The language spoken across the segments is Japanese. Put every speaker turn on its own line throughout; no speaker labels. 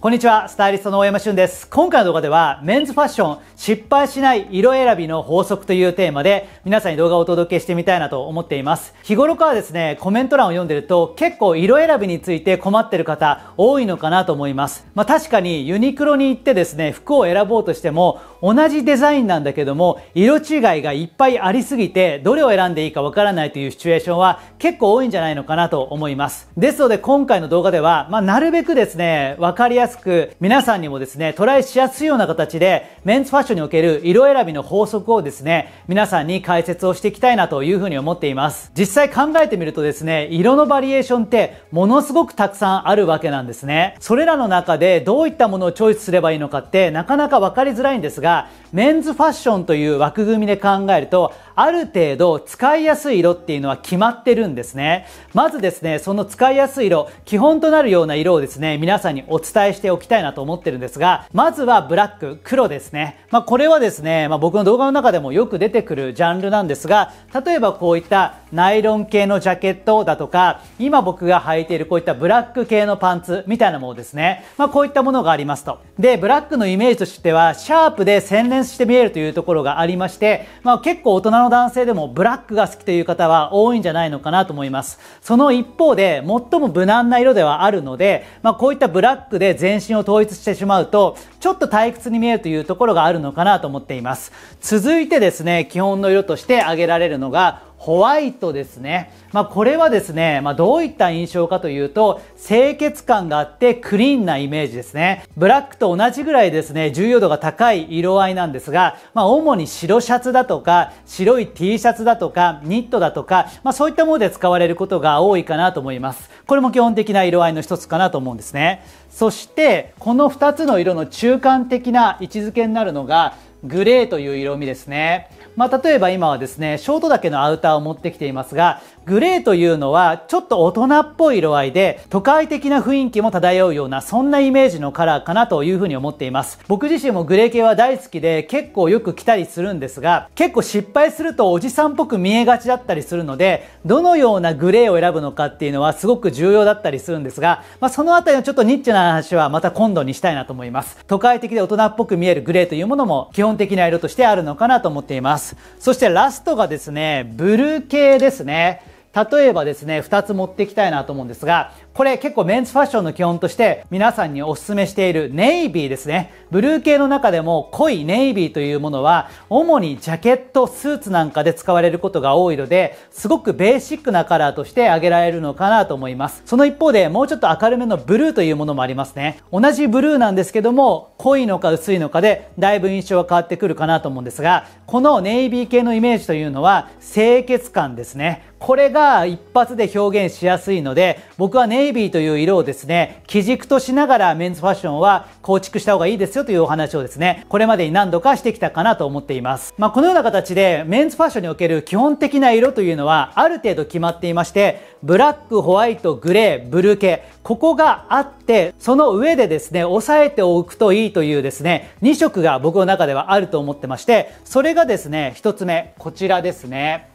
こんにちは、スタイリストの大山俊です。今回の動画では、メンズファッション、失敗しない色選びの法則というテーマで、皆さんに動画をお届けしてみたいなと思っています。日頃からですね、コメント欄を読んでると、結構色選びについて困ってる方、多いのかなと思います。まあ確かに、ユニクロに行ってですね、服を選ぼうとしても、同じデザインなんだけども色違いがいっぱいありすぎてどれを選んでいいかわからないというシチュエーションは結構多いんじゃないのかなと思いますですので今回の動画では、まあ、なるべくですねわかりやすく皆さんにもですねトライしやすいような形でメンズファッションにおける色選びの法則をですね皆さんに解説をしていきたいなというふうに思っています実際考えてみるとですね色のバリエーションってものすごくたくさんあるわけなんですねそれらの中でどういったものをチョイスすればいいのかってなかなか分かりづらいんですががメンズファッションという枠組みで考えるとある程度使いやすい色っていうのは決まってるんですねまずですねその使いやすい色基本となるような色をですね皆さんにお伝えしておきたいなと思ってるんですがまずはブラック黒ですね、まあ、これはですね、まあ、僕の動画の中でもよく出てくるジャンルなんですが例えばこういったナイロン系のジャケットだとか今僕が履いているこういったブラック系のパンツみたいなものですね、まあ、こういったものがありますとでブラックのイメージとしてはシャープで洗練して見えるというところがありまして、まあ、結構大人の男性でもブラックが好きという方は多いんじゃないのかなと思いますその一方で最も無難な色ではあるので、まあ、こういったブラックで全身を統一してしまうとちょっと退屈に見えるというところがあるのかなと思っています続いてですね基本の色として挙げられるのがホワイトですね。まあ、これはですね、まあ、どういった印象かというと、清潔感があってクリーンなイメージですね。ブラックと同じぐらいですね、重要度が高い色合いなんですが、まあ、主に白シャツだとか、白い T シャツだとか、ニットだとか、まあ、そういったもので使われることが多いかなと思います。これも基本的な色合いの一つかなと思うんですね。そして、この2つの色の中間的な位置づけになるのが、グレーという色味ですね。まあ、例えば今はですね、ショート丈のアウターを持ってきていますが、グレーというのはちょっと大人っぽい色合いで都会的な雰囲気も漂うようなそんなイメージのカラーかなというふうに思っています僕自身もグレー系は大好きで結構よく着たりするんですが結構失敗するとおじさんっぽく見えがちだったりするのでどのようなグレーを選ぶのかっていうのはすごく重要だったりするんですが、まあ、その辺りのちょっとニッチな話はまた今度にしたいなと思います都会的で大人っぽく見えるグレーというものも基本的な色としてあるのかなと思っていますそしてラストがですねブルー系ですね例えばですね2つ持っていきたいなと思うんですがこれ結構メンズファッションの基本として皆さんにお勧めしているネイビーですね。ブルー系の中でも濃いネイビーというものは主にジャケット、スーツなんかで使われることが多いので、すごくベーシックなカラーとして挙げられるのかなと思います。その一方でもうちょっと明るめのブルーというものもありますね。同じブルーなんですけども、濃いのか薄いのかでだいぶ印象は変わってくるかなと思うんですが、このネイビー系のイメージというのは清潔感ですね。これが一発で表現しやすいので、僕はネイベビーという色をですね、基軸としながらメンズファッションは構築した方がいいですよというお話をですね、これまでに何度かしてきたかなと思っています。まあ、このような形でメンズファッションにおける基本的な色というのはある程度決まっていまして、ブラック、ホワイト、グレー、ブルー系、ここがあって、その上でですね、押さえておくといいというですね、2色が僕の中ではあると思ってまして、それがですね、1つ目、こちらですね。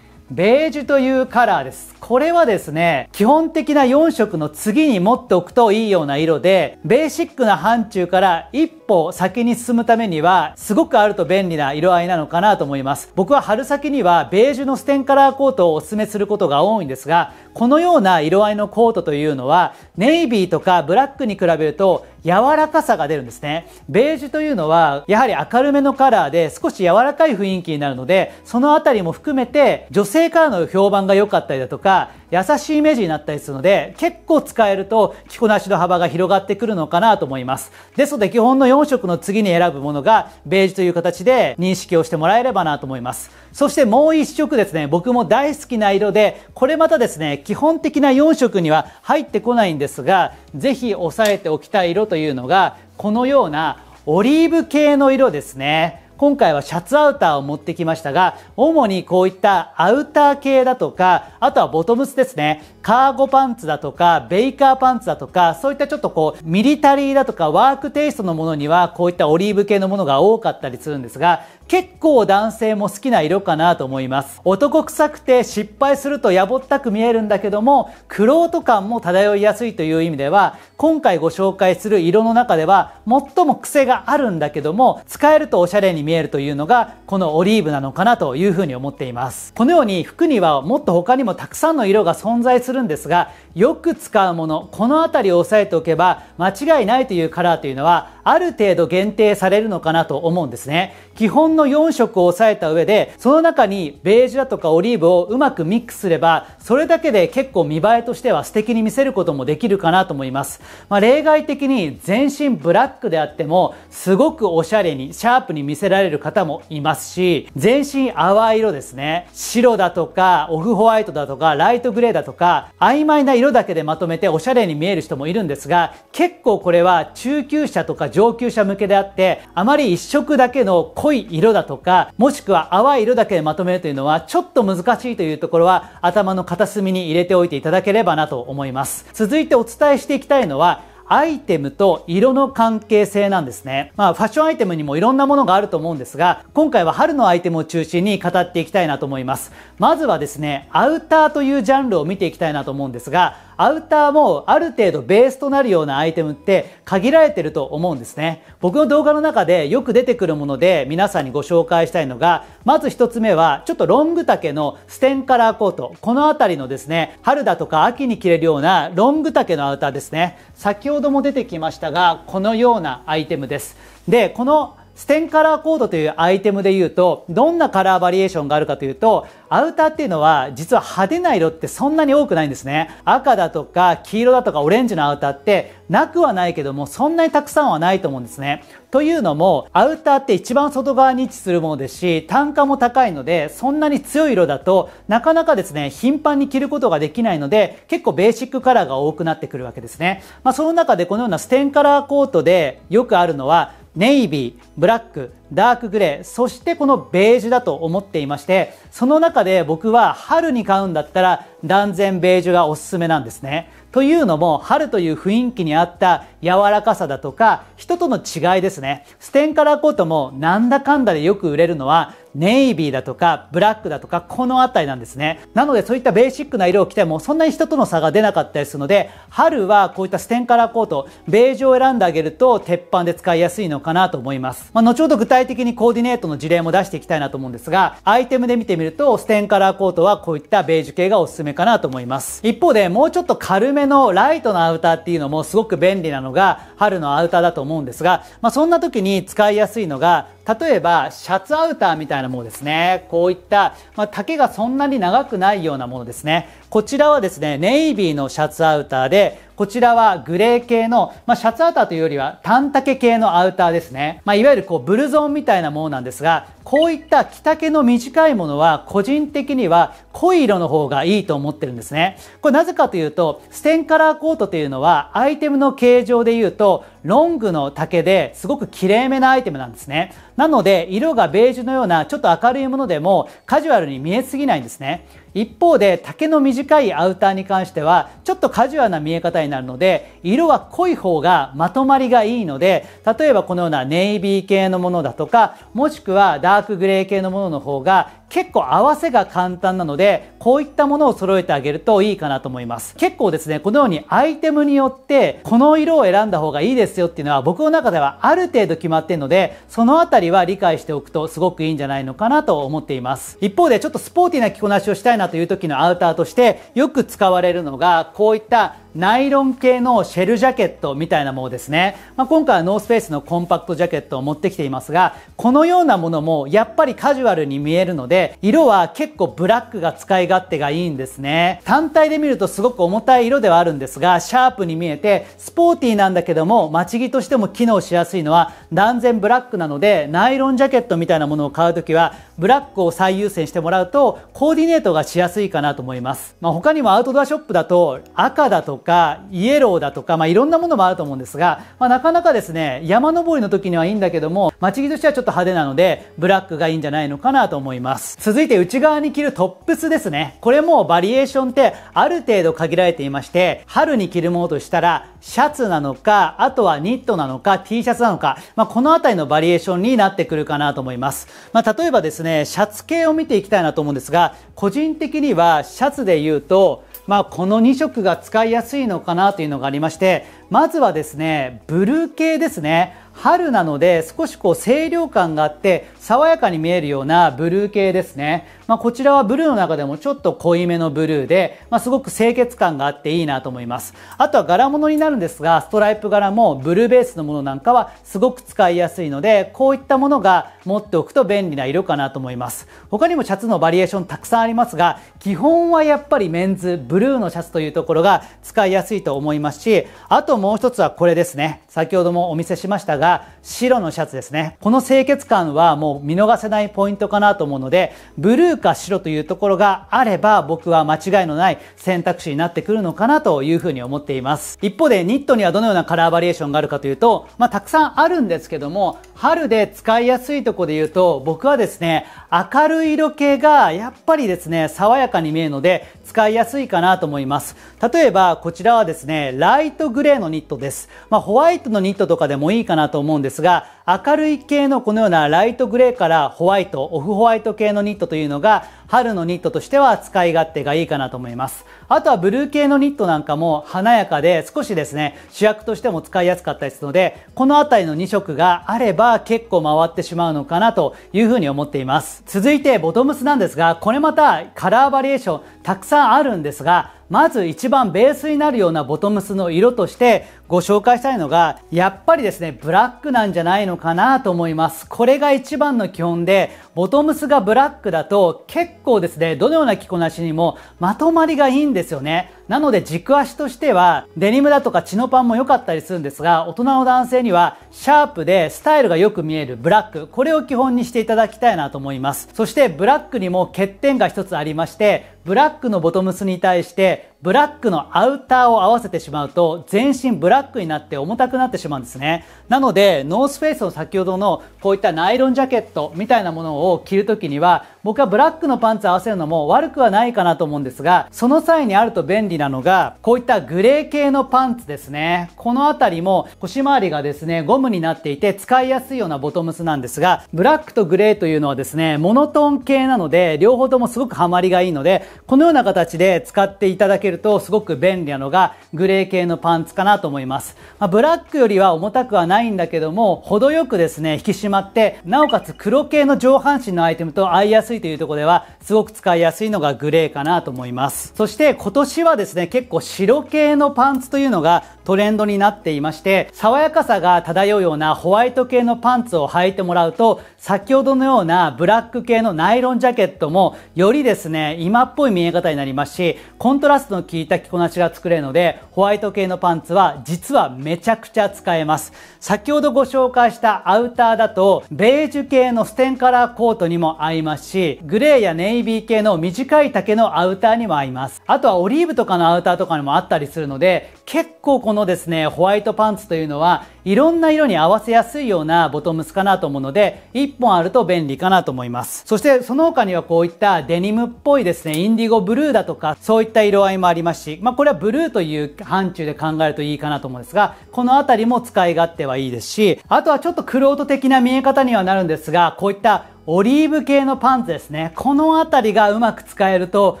ベージュというカラーです。これはですね、基本的な4色の次に持っておくといいような色で、ベーシックな範疇から一歩先に進むためにはすごくあると便利な色合いなのかなと思います僕は春先にはベージュのステンカラーコートをおすすめすることが多いんですがこのような色合いのコートというのはネイビーとかブラックに比べると柔らかさが出るんですね。ベージュというのは、やはり明るめのカラーで少し柔らかい雰囲気になるので、そのあたりも含めて、女性からの評判が良かったりだとか、優しいイメージになったりするので結構使えると着こなしの幅が広がってくるのかなと思いますですので基本の4色の次に選ぶものがベージュという形で認識をしてもらえればなと思いますそしてもう1色ですね僕も大好きな色でこれまたですね基本的な4色には入ってこないんですが是非押さえておきたい色というのがこのようなオリーブ系の色ですね今回はシャツアウターを持ってきましたが主にこういったアウター系だとかあとはボトムスですねカーゴパンツだとかベイカーパンツだとかそういったちょっとこうミリタリーだとかワークテイストのものにはこういったオリーブ系のものが多かったりするんですが結構男性も好きな色かなと思います男臭くて失敗するとやぼったく見えるんだけどもクロート感も漂いやすいという意味では今回ご紹介する色の中では最も癖があるんだけども使えるとおしゃれに見えるというのがこのオリーブなのかなというふうに思っていますこのように服にはもっと他にもたくさんの色が存在するんですがよく使うものこの辺りを押さえておけば間違いないというカラーというのはある程度限定されるのかなと思うんですね基本の4色を抑えた上でその中にベージュだとかオリーブをうまくミックスすればそれだけで結構見栄えとしては素敵に見せることもできるかなと思います、まあ、例外的に全身ブラックであってもすごくおしゃれにシャープに見せられる方もいますし全身淡い色ですね白だとかオフホワイトだとかライトグレーだとか曖昧な色だけでまとめておしゃれに見える人もいるんですが結構これは中級者とか上級者向けであって、あまり一色だけの濃い色だとか、もしくは淡い色だけでまとめるというのは、ちょっと難しいというところは、頭の片隅に入れておいていただければなと思います。続いてお伝えしていきたいのは、アイテムと色の関係性なんですね。まあファッションアイテムにもいろんなものがあると思うんですが、今回は春のアイテムを中心に語っていきたいなと思います。まずはですね、アウターというジャンルを見ていきたいなと思うんですが、アウターもある程度ベースとなるようなアイテムって限られてると思うんですね僕の動画の中でよく出てくるもので皆さんにご紹介したいのがまず1つ目はちょっとロング丈のステンカラーコートこの辺りのですね春だとか秋に着れるようなロング丈のアウターですね先ほども出てきましたがこのようなアイテムですでこのステンカラーコードというアイテムで言うと、どんなカラーバリエーションがあるかというと、アウターっていうのは実は派手な色ってそんなに多くないんですね。赤だとか黄色だとかオレンジのアウターってなくはないけども、そんなにたくさんはないと思うんですね。というのも、アウターって一番外側に位置するものですし、単価も高いので、そんなに強い色だとなかなかですね、頻繁に着ることができないので、結構ベーシックカラーが多くなってくるわけですね。まあその中でこのようなステンカラーコートでよくあるのは、ネイビーブラックダークグレーそしてこのベージュだと思っていましてその中で僕は春に買うんだったら断然ベージュがおすすめなんですねというのも春という雰囲気に合った柔らかさだとか人との違いですねステンカラーコートもなんだかんだでよく売れるのはネイビーだとかブラックだとかこの辺りなんですねなのでそういったベーシックな色を着てもそんなに人との差が出なかったりするので春はこういったステンカラーコートベージュを選んであげると鉄板で使いやすいのかなと思います、まあ、後ほど具体体的にコーディネートの事例も出していきたいなと思うんですが、アイテムで見てみると、ステンカラーコートはこういったベージュ系がおすすめかなと思います。一方で、もうちょっと軽めのライトのアウターっていうのもすごく便利なのが、春のアウターだと思うんですが、まあ、そんな時に使いやすいのが、例えば、シャツアウターみたいなものですね。こういった、まあ、丈がそんなに長くないようなものですね。こちらはですね、ネイビーのシャツアウターで、こちらはグレー系の、まあ、シャツアウターというよりはタケ系のアウターですね。まあ、いわゆるこうブルゾンみたいなものなんですが、こういった着丈の短いものは個人的には濃い色の方がいいと思ってるんですね。これなぜかというと、ステンカラーコートというのはアイテムの形状で言うと、ロングの丈ですごくきれいめなアイテムなんですねなので色がベージュのようなちょっと明るいものでもカジュアルに見えすぎないんですね一方で丈の短いアウターに関してはちょっとカジュアルな見え方になるので色は濃い方がまとまりがいいので例えばこのようなネイビー系のものだとかもしくはダークグレー系のものの方が結構合わせが簡単なのでこういったものを揃えてあげるといいかなと思います結構ですねこのようにアイテムによってこの色を選んだ方がいいですよっていうのは僕の中ではある程度決まってるのでその辺りは理解しておくとすごくいいんじゃないのかなと思っています一方でちょっとスポーティーな着こなしをしたいなという時のアウターとしてよく使われるのがこういったナイロン系のシェルジャケットみたいなものですね、まあ、今回はノースペースのコンパクトジャケットを持ってきていますがこのようなものもやっぱりカジュアルに見えるので色は結構ブラックが使い勝手がいいんですね単体で見るとすごく重たい色ではあるんですがシャープに見えてスポーティーなんだけども待ち着としても機能しやすいのは断然ブラックなのでナイロンジャケットみたいなものを買う時はブラックを最優先してもらうとコーディネートがしやすいかなと思います、まあ、他にもアウトドアショップだと赤だとかイエローだとか、まあ、いろんなものもあると思うんですが、まあ、なかなかですね山登りの時にはいいんだけども街着としてはちょっと派手なのでブラックがいいんじゃないのかなと思います続いて内側に着るトップスですねこれもバリエーションってある程度限られていまして春に着るものとしたらシャツなのかあとはニットなのか T シャツなのか、まあ、この辺りのバリエーションになってくるかなと思います、まあ、例えばですねシャツ系を見ていきたいなと思うんですが個人的にはシャツで言うとまあ、この2色が使いやすいのかなというのがありましてまずはですねブルー系ですね春なので少しこう清涼感があって爽やかに見えるようなブルー系ですね、まあ、こちらはブルーの中でもちょっと濃いめのブルーで、まあ、すごく清潔感があっていいなと思いますあとは柄物になるんですがストライプ柄もブルーベースのものなんかはすごく使いやすいのでこういったものが持っておくと便利な色かなと思います他にもシャツのバリエーションたくさんありますが基本はやっぱりメンズブルーのシャツというところが使いやすいと思いますしあともう一つはこれですね先ほどもお見せしましたがが白のシャツですねこの清潔感はもう見逃せないポイントかなと思うのでブルーか白というところがあれば僕は間違いのない選択肢になってくるのかなというふうに思っています一方でニットにはどのようなカラーバリエーションがあるかというと、まあ、たくさんあるんですけども春で使いやすいとこで言うと僕はですね明るい色系がやっぱりですね爽やかに見えるので使いやすいかなと思います例えばこちらはですねライトグレーのニットです、まあ、ホワイトのニットとかでもいいかなと思うんですが明るい系のこのようなライトグレーからホワイト、オフホワイト系のニットというのが春のニットとしては使い勝手がいいかなと思います。あとはブルー系のニットなんかも華やかで少しですね、主役としても使いやすかったですので、このあたりの2色があれば結構回ってしまうのかなというふうに思っています。続いてボトムスなんですが、これまたカラーバリエーションたくさんあるんですが、まず一番ベースになるようなボトムスの色として、ご紹介したいのが、やっぱりですね、ブラックなんじゃないのかなと思います。これが一番の基本で、ボトムスがブラックだと結構ですね、どのような着こなしにもまとまりがいいんですよね。なので軸足としては、デニムだとかチノパンも良かったりするんですが、大人の男性にはシャープでスタイルがよく見えるブラック、これを基本にしていただきたいなと思います。そしてブラックにも欠点が一つありまして、ブラックのボトムスに対してブラックのアウターを合わせてしまうと全身ブラックになって重たくなってしまうんですねなのでノースフェイスの先ほどのこういったナイロンジャケットみたいなものを着るときには僕はブラックのパンツ合わせるのも悪くはないかなと思うんですがその際にあると便利なのがこういったグレー系のパンツですねこの辺りも腰回りがですねゴムになっていて使いやすいようなボトムスなんですがブラックとグレーというのはですねモノトーン系なので両方ともすごくハマりがいいのでこのような形で使っていただけるるとすごく便利なのがグレー系のパンツかなと思います。まあ、ブラックよりは重たくはないんだけども、程よくですね、引き締まって、なおかつ黒系の上半身のアイテムと合いやすいというところでは、すごく使いやすいのがグレーかなと思います。そして今年はですね、結構白系のパンツというのがトレンドになっていまして、爽やかさが漂うようなホワイト系のパンツを履いてもらうと、先ほどのようなブラック系のナイロンジャケットも、よりですね、今っぽい見え方になりますし、コントラストの効いた着こなしが作れるので、ホワイト系のパンツは実はめちゃくちゃ使えます。先ほどご紹介したアウターだと、ベージュ系のステンカラーコートにも合いますし、グレーやネイビー系の短い丈のアウターにも合います。あとはオリーブとかのアウターとかにもあったりするので、結構このですね、ホワイトパンツというのは、いろんな色に合わせやすいようなボトムスかなと思うので、1本あると便利かなと思います。そしてその他にはこういったデニムっぽいですね、インディゴブルーだとか、そういった色合いもありますし、まあこれはブルーという範疇で考えるといいかなと思うんですが、このあたりも使い勝手はいいですし、あとはちょっとクロート的な見え方にはなるんですが、こういったオリーブ系のパンツですね。このあたりがうまく使えると、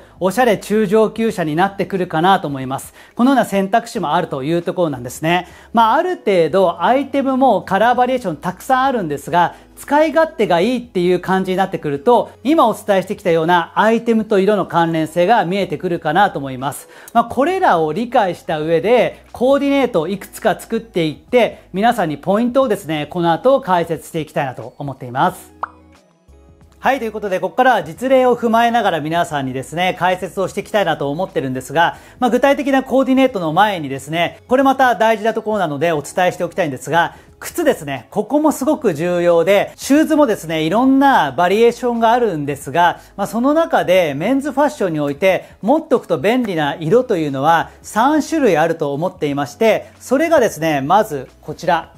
おしゃれ中上級者になってくるかなと思います。このような選択肢もあるというところなんですね。まあ、ある程度アイテムもカラーバリエーションたくさんあるんですが、使い勝手がいいっていう感じになってくると、今お伝えしてきたようなアイテムと色の関連性が見えてくるかなと思います。まあ、これらを理解した上で、コーディネートをいくつか作っていって、皆さんにポイントをですね、この後解説していきたいなと思っています。はい、ということで、ここからは実例を踏まえながら皆さんにですね、解説をしていきたいなと思ってるんですが、まあ、具体的なコーディネートの前にですね、これまた大事なところなのでお伝えしておきたいんですが、靴ですね、ここもすごく重要で、シューズもですね、いろんなバリエーションがあるんですが、まあ、その中でメンズファッションにおいて持っとくと便利な色というのは3種類あると思っていまして、それがですね、まずこちら、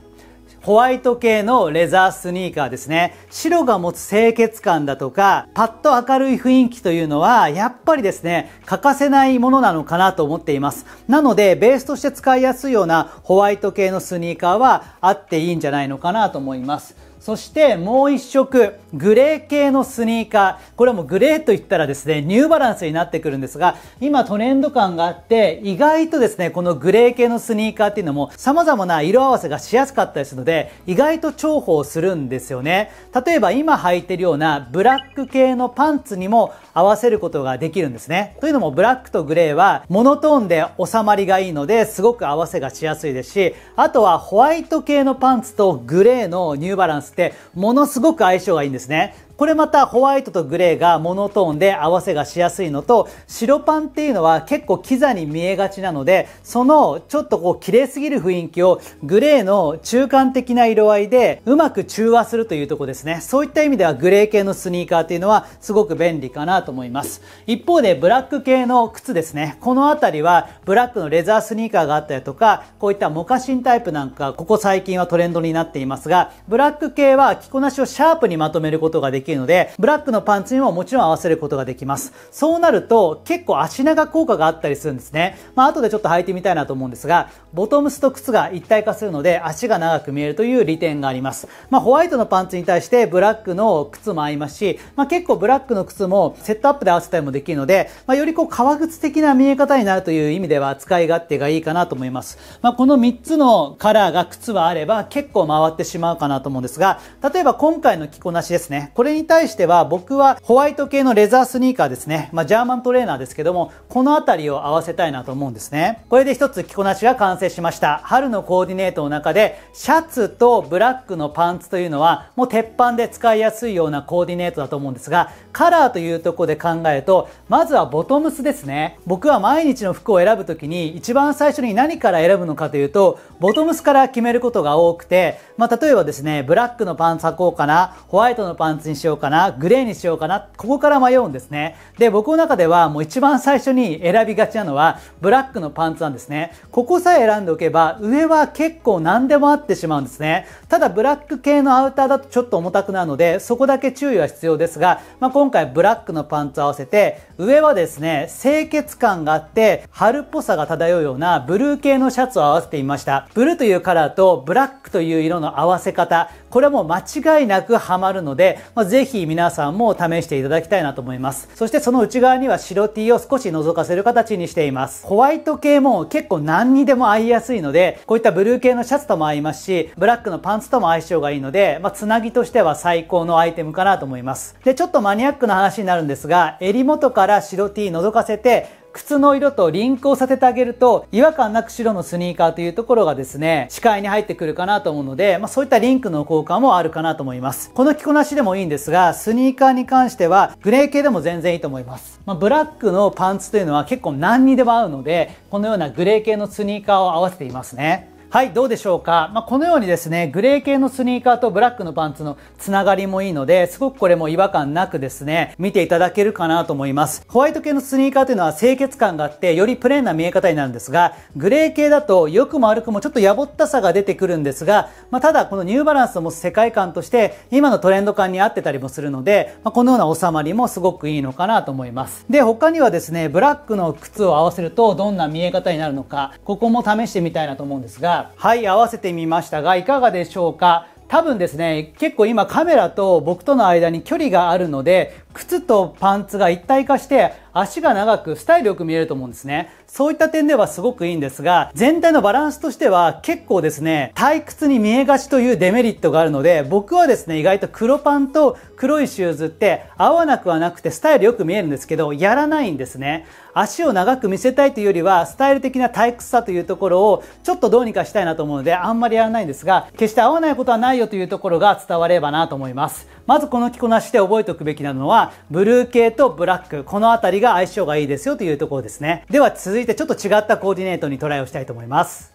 ホワイト系のレザースニーカーですね。白が持つ清潔感だとか、パッと明るい雰囲気というのは、やっぱりですね、欠かせないものなのかなと思っています。なので、ベースとして使いやすいようなホワイト系のスニーカーはあっていいんじゃないのかなと思います。そしてもう一色、グレー系のスニーカー。これはもうグレーと言ったらですね、ニューバランスになってくるんですが、今トレンド感があって、意外とですね、このグレー系のスニーカーっていうのも様々な色合わせがしやすかったりするので、意外と重宝するんですよね。例えば今履いてるようなブラック系のパンツにも合わせることができるんですね。というのもブラックとグレーはモノトーンで収まりがいいので、すごく合わせがしやすいですし、あとはホワイト系のパンツとグレーのニューバランスてものすごく相性がいいんですねこれまたホワイトとグレーがモノトーンで合わせがしやすいのと白パンっていうのは結構キザに見えがちなのでそのちょっとこう綺麗すぎる雰囲気をグレーの中間的な色合いでうまく中和するというとこですねそういった意味ではグレー系のスニーカーっていうのはすごく便利かなと思います一方でブラック系の靴ですねこの辺りはブラックのレザースニーカーがあったりとかこういったモカシンタイプなんかここ最近はトレンドになっていますがブラック系は着こなしをシャープにまとめることができきるので、ブラックのパンツにももちろん合わせることができます。そうなると結構足長効果があったりするんですね。まあ後でちょっと履いてみたいなと思うんですが、ボトムスと靴が一体化するので足が長く見えるという利点があります。まあホワイトのパンツに対してブラックの靴も合いますし、まあ結構ブラックの靴もセットアップで合わせたりもできるので、まあよりこう革靴的な見え方になるという意味では使い勝手がいいかなと思います。まあこの3つのカラーが靴はあれば結構回ってしまうかなと思うんですが、例えば今回の着こなしですね。これに対しては僕はホワイト系のレザースニーカーですね、まあ、ジャーマントレーナーですけどもこの辺りを合わせたいなと思うんですねこれで一つ着こなしが完成しました春のコーディネートの中でシャツとブラックのパンツというのはもう鉄板で使いやすいようなコーディネートだと思うんですがカラーというとこで考えるとまずはボトムスですね僕は毎日の服を選ぶ時に一番最初に何から選ぶのかというとボトムスから決めることが多くて、まあ、例えばですねブラックのパンツ履こうかなホワイトのパンツにししようかな、グレーにしようかな、ここから迷うんですね。で、僕の中ではもう一番最初に選びがちなのは、ブラックのパンツなんですね。ここさえ選んでおけば、上は結構何でもあってしまうんですね。ただ、ブラック系のアウターだとちょっと重たくなるので、そこだけ注意は必要ですが、まあ、今回ブラックのパンツ合わせて、上はですね、清潔感があって、春っぽさが漂うようなブルー系のシャツを合わせてみました。ブルーというカラーとブラックという色の合わせ方、これはもう間違いなくハマるので、まあ、ぜひ皆さんも試していただきたいなと思います。そしてその内側には白 T を少し覗かせる形にしています。ホワイト系も結構何にでも合いやすいので、こういったブルー系のシャツとも合いますし、ブラックのパンツとも相性がいいので、まあ、つなぎとしては最高のアイテムかなと思います。で、ちょっとマニアックな話になるんですが、襟元からから白 T 覗かせて、靴の色とリンクをさせてあげると、違和感なく白のスニーカーというところがですね、視界に入ってくるかなと思うので、まあ、そういったリンクの効果もあるかなと思います。この着こなしでもいいんですが、スニーカーに関しては、グレー系でも全然いいと思います。まあ、ブラックのパンツというのは結構何にでも合うので、このようなグレー系のスニーカーを合わせていますね。はい、どうでしょうか。まあ、このようにですね、グレー系のスニーカーとブラックのパンツのつながりもいいので、すごくこれも違和感なくですね、見ていただけるかなと思います。ホワイト系のスニーカーというのは清潔感があって、よりプレーンな見え方になるんですが、グレー系だと良くも悪くもちょっとやぼったさが出てくるんですが、まあ、ただこのニューバランスを持つ世界観として、今のトレンド感に合ってたりもするので、まあ、このような収まりもすごくいいのかなと思います。で、他にはですね、ブラックの靴を合わせるとどんな見え方になるのか、ここも試してみたいなと思うんですが、はい合わせてみましたがいかがでしょうか多分ですね結構今カメラと僕との間に距離があるので靴とパンツが一体化して足が長くスタイルよく見えると思うんですねそういった点ではすごくいいんですが、全体のバランスとしては結構ですね、退屈に見えがちというデメリットがあるので、僕はですね、意外と黒パンと黒いシューズって合わなくはなくてスタイルよく見えるんですけど、やらないんですね。足を長く見せたいというよりは、スタイル的な退屈さというところをちょっとどうにかしたいなと思うので、あんまりやらないんですが、決して合わないことはないよというところが伝わればなと思います。まずこの着こなしで覚えておくべきなのは、ブルー系とブラック、このあたりが相性がいいですよというところですね。では続いてちょっと違ったコーディネートにトライをしたいと思います。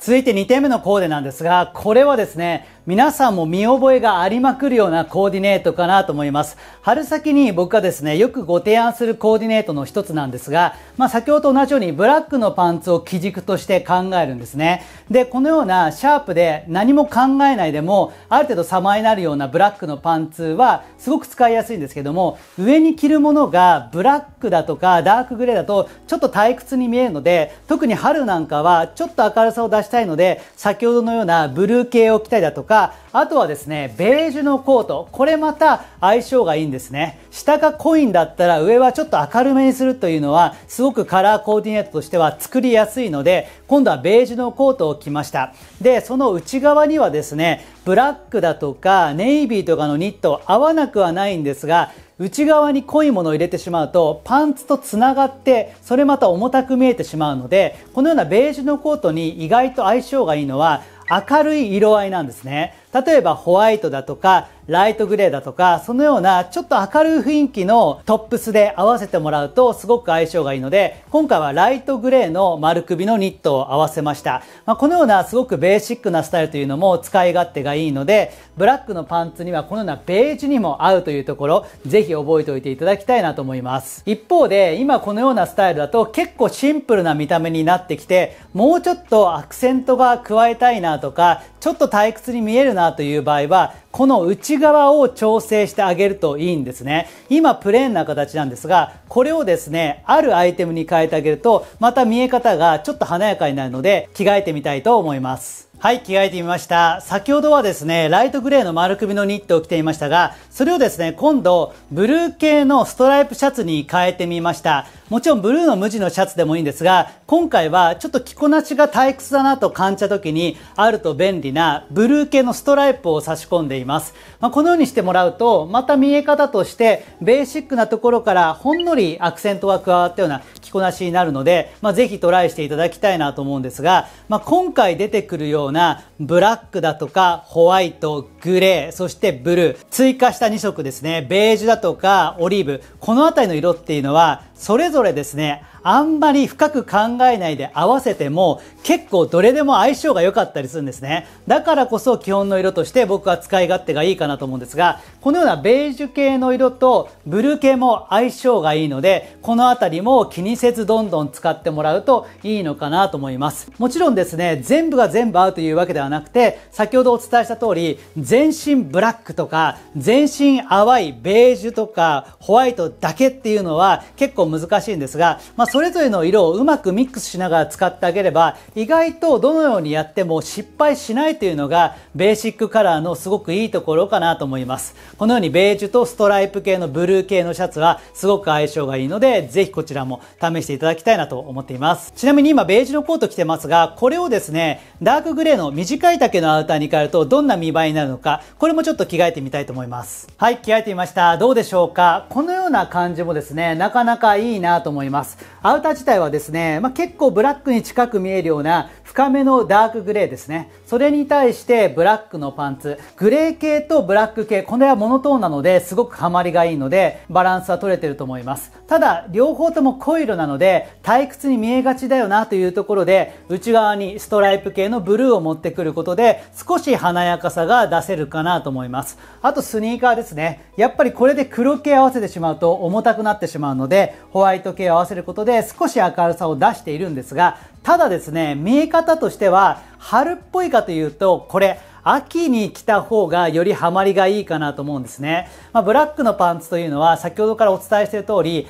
続いて2点目のコーデなんですが、これはですね、皆さんも見覚えがありまくるようなコーディネートかなと思います。春先に僕がですね、よくご提案するコーディネートの一つなんですが、まあ先ほどと同じようにブラックのパンツを基軸として考えるんですね。で、このようなシャープで何も考えないでも、ある程度様になるようなブラックのパンツはすごく使いやすいんですけども、上に着るものがブラックだとかダークグレーだとちょっと退屈に見えるので、特に春なんかはちょっと明るさを出したいので、先ほどのようなブルー系を着たりだとか、か、あとはですね、ベージュのコート。これまた相性がいいんですね。下がコインだったら上はちょっと明るめにするというのは、すごくカラーコーディネートとしては作りやすいので、今度はベージュのコートを着ました。で、その内側にはですね、ブラックだとかネイビーとかのニット合わなくはないんですが、内側に濃いものを入れてしまうとパンツとつながってそれまた重たく見えてしまうのでこのようなベージュのコートに意外と相性がいいのは明るい色合いなんですね例えばホワイトだとかライトグレーだとか、そのようなちょっと明るい雰囲気のトップスで合わせてもらうとすごく相性がいいので、今回はライトグレーの丸首のニットを合わせました。まあ、このようなすごくベーシックなスタイルというのも使い勝手がいいので、ブラックのパンツにはこのようなベージュにも合うというところ、ぜひ覚えておいていただきたいなと思います。一方で、今このようなスタイルだと結構シンプルな見た目になってきて、もうちょっとアクセントが加えたいなとか、ちょっと退屈に見えるなという場合は、この内側を調整してあげるといいんですね今プレーンな形なんですがこれをですねあるアイテムに変えてあげるとまた見え方がちょっと華やかになるので着替えてみたいと思いますはい、着替えてみました。先ほどはですね、ライトグレーの丸首のニットを着ていましたが、それをですね、今度、ブルー系のストライプシャツに変えてみました。もちろんブルーの無地のシャツでもいいんですが、今回はちょっと着こなしが退屈だなと感じた時に、あると便利なブルー系のストライプを差し込んでいます。まあ、このようにしてもらうと、また見え方として、ベーシックなところからほんのりアクセントが加わったような着こなしになるので、まあ、ぜひトライしていただきたいなと思うんですが、まあ、今回出てくるよううなブラックだとかホワイト、グレー、そしてブルー、追加した2色ですね、ベージュだとかオリーブ、この辺りの色っていうのはそれぞれですねあんまり深く考えないで合わせても結構どれでも相性が良かったりするんですねだからこそ基本の色として僕は使い勝手がいいかなと思うんですがこのようなベージュ系の色とブルー系も相性がいいのでこの辺りも気にせずどんどん使ってもらうといいのかなと思いますもちろんですね全部が全部合うというわけではなくて先ほどお伝えした通り全身ブラックとか全身淡いベージュとかホワイトだけっていうのは結構難しいんですが、まあ、それぞれの色をうまくミックスしながら使ってあげれば意外とどのようにやっても失敗しないというのがベーシックカラーのすごくいいところかなと思いますこのようにベージュとストライプ系のブルー系のシャツはすごく相性がいいのでぜひこちらも試していただきたいなと思っていますちなみに今ベージュのコート着てますがこれをですねダークグレーの短い丈のアウターに変えるとどんな見栄えになるのかこれもちょっと着替えてみたいと思いますはい着替えてみましたどうでしょうかこのような感じもですねなかなかいいなと思いますアウター自体はですね、まあ、結構ブラックに近く見えるような深めのダークグレーですね。それに対してブラックのパンツ、グレー系とブラック系、これはモノトーンなのですごくハマりがいいので、バランスは取れてると思います。ただ、両方とも濃い色なので、退屈に見えがちだよなというところで、内側にストライプ系のブルーを持ってくることで、少し華やかさが出せるかなと思います。あと、スニーカーですね。やっぱりこれで黒系合わせてしまうと重たくなってしまうので、ホワイト系を合わせることで少し明るさを出しているんですが、ただですね見え方としては春っぽいかというとこれ秋に着た方がよりハマりがいいかなと思うんですね。まあ、ブラックのパンツというのは先ほどからお伝えしている通り、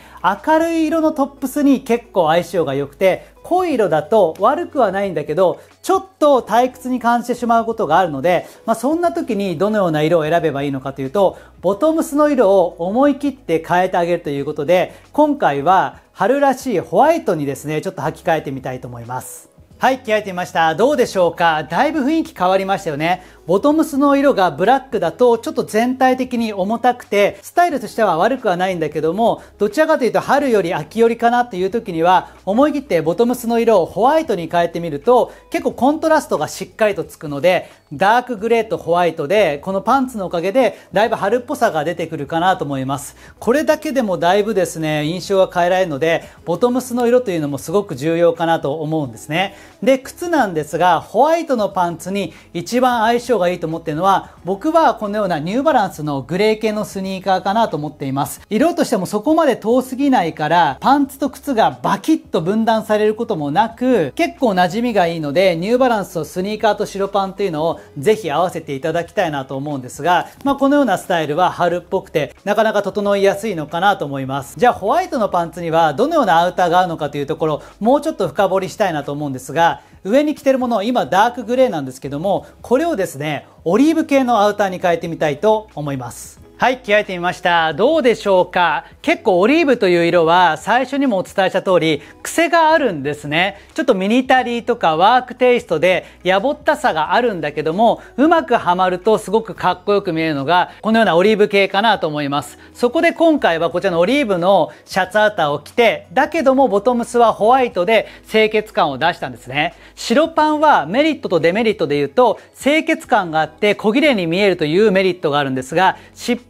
明るい色のトップスに結構相性が良くて、濃い色だと悪くはないんだけど、ちょっと退屈に感じてしまうことがあるので、まあ、そんな時にどのような色を選べばいいのかというと、ボトムスの色を思い切って変えてあげるということで、今回は春らしいホワイトにですね、ちょっと履き替えてみたいと思います。はい、着替えてみました。どうでしょうかだいぶ雰囲気変わりましたよね。ボトムスの色がブラックだとちょっと全体的に重たくてスタイルとしては悪くはないんだけどもどちらかというと春より秋よりかなっていう時には思い切ってボトムスの色をホワイトに変えてみると結構コントラストがしっかりとつくのでダークグレーとホワイトでこのパンツのおかげでだいぶ春っぽさが出てくるかなと思いますこれだけでもだいぶですね印象は変えられるのでボトムスの色というのもすごく重要かなと思うんですねで靴なんですがホワイトのパンツに一番相性がいいと思ってるのは、僕はこのようなニューバランスのグレー系のスニーカーかなと思っています。色としてもそこまで遠すぎないから、パンツと靴がバキッと分断されることもなく、結構馴染みがいいので、ニューバランスとスニーカーと白パンというのをぜひ合わせていただきたいなと思うんですが、まあ、このようなスタイルは春っぽくて、なかなか整いやすいのかなと思います。じゃあホワイトのパンツにはどのようなアウターが合うのかというところ、もうちょっと深掘りしたいなと思うんですが、上に着てるもの今ダークグレーなんですけどもこれをですねオリーブ系のアウターに変えてみたいと思いますはい、着替えてみました。どうでしょうか結構オリーブという色は最初にもお伝えした通り癖があるんですね。ちょっとミニタリーとかワークテイストでやぼったさがあるんだけども、うまくはまるとすごくかっこよく見えるのがこのようなオリーブ系かなと思います。そこで今回はこちらのオリーブのシャツアーターを着て、だけどもボトムスはホワイトで清潔感を出したんですね。白パンはメリットとデメリットで言うと清潔感があって小切れに見えるというメリットがあるんですが、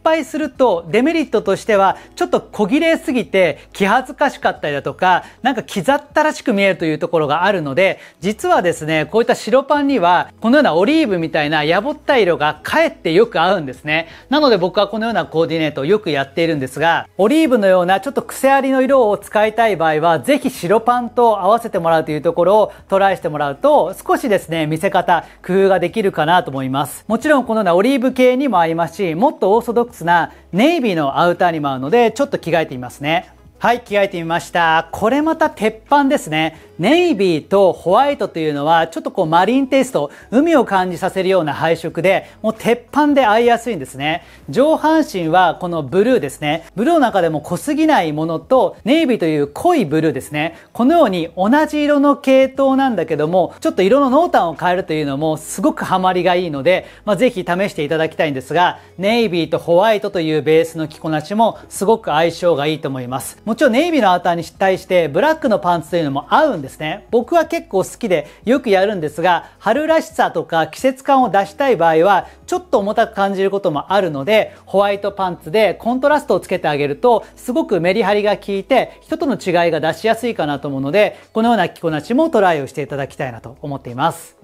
敗するとデメリットとしてはちょっと小切れすぎて気恥ずかしかったりだとかなんか刻ったらしく見えるというところがあるので実はですねこういった白パンにはこのようなオリーブみたいなやぼった色がかえってよく合うんですねなので僕はこのようなコーディネートをよくやっているんですがオリーブのようなちょっと癖ありの色を使いたい場合はぜひ白パンと合わせてもらうというところをトライしてもらうと少しですね見せ方工夫ができるかなと思いますもちろんこのようなオリーブ系にも合いますしもっとオーソドックックスなネイビーのアウターにも合うのでちょっと着替えてみますねはい、着替えてみました。これまた鉄板ですね。ネイビーとホワイトというのは、ちょっとこうマリンテイスト、海を感じさせるような配色で、もう鉄板で合いやすいんですね。上半身はこのブルーですね。ブルーの中でも濃すぎないものと、ネイビーという濃いブルーですね。このように同じ色の系統なんだけども、ちょっと色の濃淡を変えるというのもすごくハマりがいいので、まあ、ぜひ試していただきたいんですが、ネイビーとホワイトというベースの着こなしもすごく相性がいいと思います。もちろんネイビーのアウターに対してブラックのパンツというのも合うんですね。僕は結構好きでよくやるんですが、春らしさとか季節感を出したい場合は、ちょっと重たく感じることもあるので、ホワイトパンツでコントラストをつけてあげると、すごくメリハリが効いて、人との違いが出しやすいかなと思うので、このような着こなしもトライをしていただきたいなと思っています。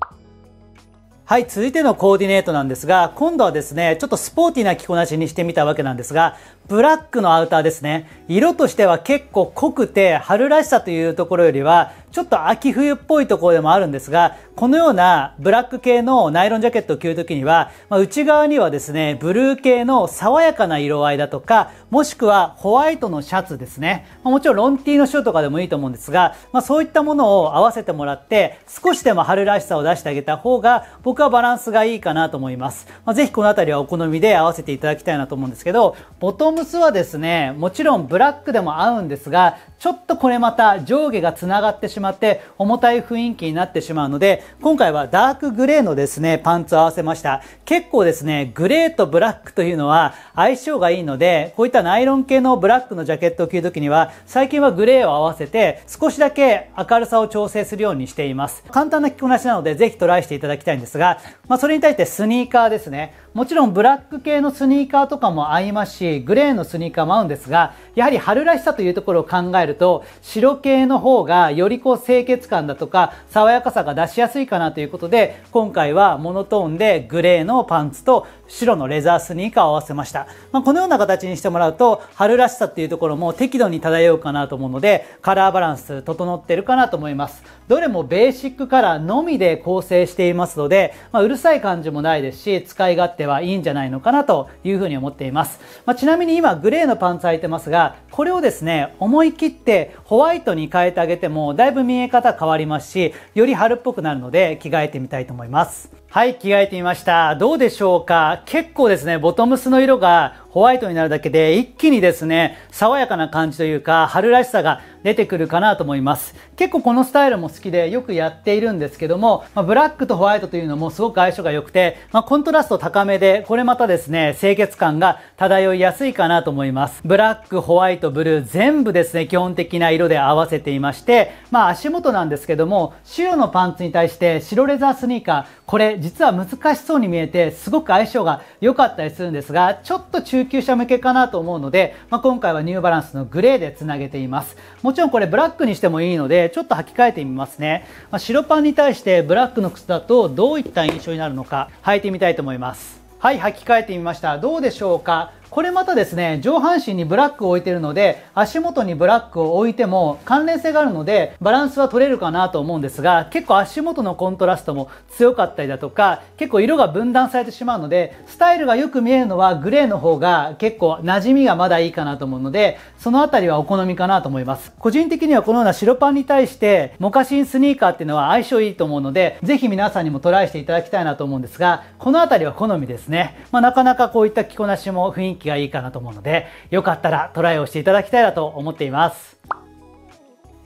はい、続いてのコーディネートなんですが、今度はですね、ちょっとスポーティーな着こなしにしてみたわけなんですが、ブラックのアウターですね。色としては結構濃くて、春らしさというところよりは、ちょっと秋冬っぽいところでもあるんですが、このようなブラック系のナイロンジャケットを着るときには、まあ、内側にはですね、ブルー系の爽やかな色合いだとか、もしくはホワイトのシャツですね。まあ、もちろんロンティーのシューとかでもいいと思うんですが、まあ、そういったものを合わせてもらって、少しでも春らしさを出してあげた方が、僕はバランスがいいかなと思います。まあ、ぜひこのあたりはお好みで合わせていただきたいなと思うんですけど、ボトムスはですね、もちろんブラックでも合うんですが、ちょっとこれまた上下がつながってしまって重たい雰囲気になってしまうので今回はダークグレーのですねパンツを合わせました結構ですねグレーとブラックというのは相性がいいのでこういったナイロン系のブラックのジャケットを着るときには最近はグレーを合わせて少しだけ明るさを調整するようにしています簡単な着こなしなのでぜひトライしていただきたいんですが、まあ、それに対してスニーカーですねもちろんブラック系のスニーカーとかも合いますしグレーのスニーカーも合うんですがやはり春らしさというところを考えると白系の方がよりこう清潔感だとか爽やかさが出しやすいかなということで今回はモノトーンでグレーのパンツと白のレザースニーカーを合わせました。まあ、このような形にしてもらうと、春らしさっていうところも適度に漂うかなと思うので、カラーバランス整ってるかなと思います。どれもベーシックカラーのみで構成していますので、まあ、うるさい感じもないですし、使い勝手はいいんじゃないのかなというふうに思っています。まあ、ちなみに今、グレーのパンツ履いてますが、これをですね、思い切ってホワイトに変えてあげても、だいぶ見え方変わりますし、より春っぽくなるので、着替えてみたいと思います。はい、着替えてみました。どうでしょうか結構ですね、ボトムスの色がホワイトになるだけで一気にですね、爽やかな感じというか、春らしさが出てくるかなと思います。結構このスタイルも好きでよくやっているんですけども、まあ、ブラックとホワイトというのもすごく相性が良くて、まあ、コントラスト高めで、これまたですね、清潔感が漂いやすいかなと思います。ブラック、ホワイト、ブルー、全部ですね、基本的な色で合わせていまして、まあ足元なんですけども、白のパンツに対して白レザースニーカー、これ実は難しそうに見えて、すごく相性が良かったりするんですが、ちょっと中級者向けかなと思うので、まあ、今回はニューバランスのグレーでつなげています。もちろんこれブラックにしてもいいのでちょっと履き替えてみますね、まあ、白パンに対してブラックの靴だとどういった印象になるのか履いてみたいと思いますはい履き替えてみましたどうでしょうかこれまたですね、上半身にブラックを置いてるので、足元にブラックを置いても関連性があるので、バランスは取れるかなと思うんですが、結構足元のコントラストも強かったりだとか、結構色が分断されてしまうので、スタイルがよく見えるのはグレーの方が結構馴染みがまだいいかなと思うので、そのあたりはお好みかなと思います。個人的にはこのような白パンに対して、モカシンスニーカーっていうのは相性いいと思うので、ぜひ皆さんにもトライしていただきたいなと思うんですが、このあたりは好みですね。まあ、なかなかこういった着こなしも雰囲気気がいいかなと思うので、よかったらトライをしていただきたいなと思っています。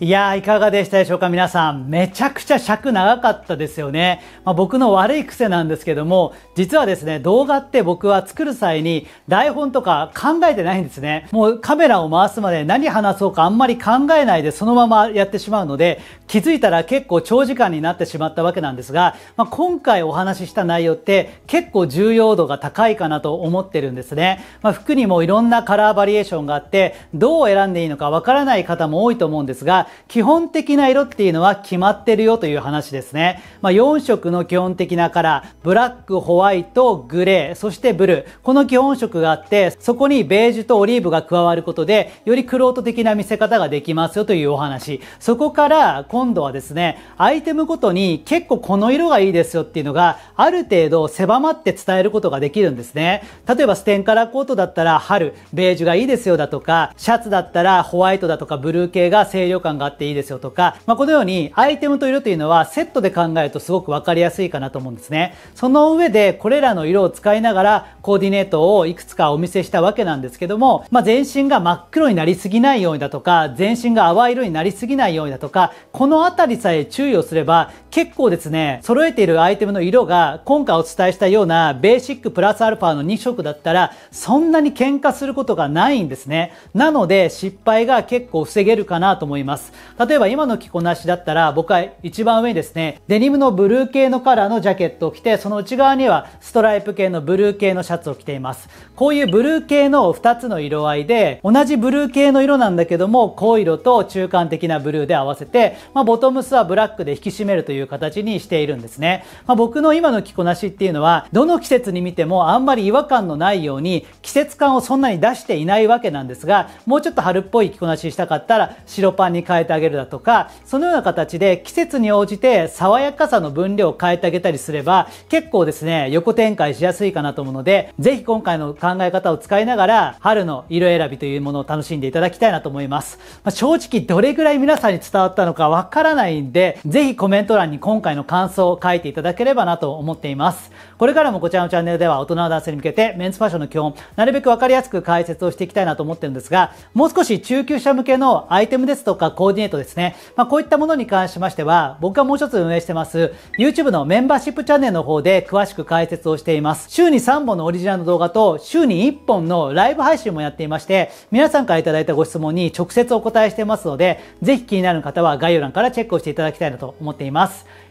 いやー、いかがでしたでしょうか皆さん。めちゃくちゃ尺長かったですよね。まあ、僕の悪い癖なんですけども、実はですね、動画って僕は作る際に台本とか考えてないんですね。もうカメラを回すまで何話そうかあんまり考えないでそのままやってしまうので、気づいたら結構長時間になってしまったわけなんですが、まあ、今回お話しした内容って結構重要度が高いかなと思ってるんですね。まあ、服にもいろんなカラーバリエーションがあって、どう選んでいいのかわからない方も多いと思うんですが、基本的な色っていうのは決まってるよという話ですね。まあ、4色の基本的なカラー、ブラック、ホワイト、グレー、そしてブルー。この基本色があって、そこにベージュとオリーブが加わることで、よりクロート的な見せ方ができますよというお話。そこから今度はですね、アイテムごとに結構この色がいいですよっていうのが、ある程度狭まって伝えることができるんですね。例えばステンカラーコートだったら春、ベージュがいいですよだとか、シャツだったらホワイトだとかブルー系が清涼感ががあっていいですよとか、まあ、このようにアイテムと色というのはセットで考えるとすごく分かりやすいかなと思うんですね。その上でこれらの色を使いながらコーディネートをいくつかお見せしたわけなんですけども、まあ、全身が真っ黒になりすぎないようにだとか、全身が淡い色になりすぎないようにだとか、この辺りさえ注意をすれば結構ですね、揃えているアイテムの色が今回お伝えしたようなベーシックプラスアルファの2色だったらそんなに喧嘩することがないんですね。なので失敗が結構防げるかなと思います。ます例えば今の着こなしだったら僕は一番上にですねデニムのブルー系のカラーのジャケットを着てその内側にはストライプ系のブルー系のシャツを着ていますこういうブルー系の2つの色合いで同じブルー系の色なんだけども濃い色と中間的なブルーで合わせて、まあ、ボトムスはブラックで引き締めるという形にしているんですね、まあ、僕の今の着こなしっていうのはどの季節に見てもあんまり違和感のないように季節感をそんなに出していないわけなんですがもうちょっと春っぽい着こなししたかったら白パンに変えてあげるだとかそのような形で季節に応じて爽やかさの分量を変えてあげたりすれば結構ですね横展開しやすいかなと思うのでぜひ今回の考え方を使いながら春の色選びというものを楽しんでいただきたいなと思います、まあ、正直どれぐらい皆さんに伝わったのかわからないんでぜひコメント欄に今回の感想を書いていただければなと思っていますこれからもこちらのチャンネルでは大人の男性に向けてメンズファッションの基本、なるべくわかりやすく解説をしていきたいなと思ってるんですが、もう少し中級者向けのアイテムですとかコーディネートですね。まあ、こういったものに関しましては、僕がもう一つ運営してます、YouTube のメンバーシップチャンネルの方で詳しく解説をしています。週に3本のオリジナルの動画と、週に1本のライブ配信もやっていまして、皆さんからいただいたご質問に直接お答えしてますので、ぜひ気になる方は概要欄からチェックをしていただきたいなと思っています。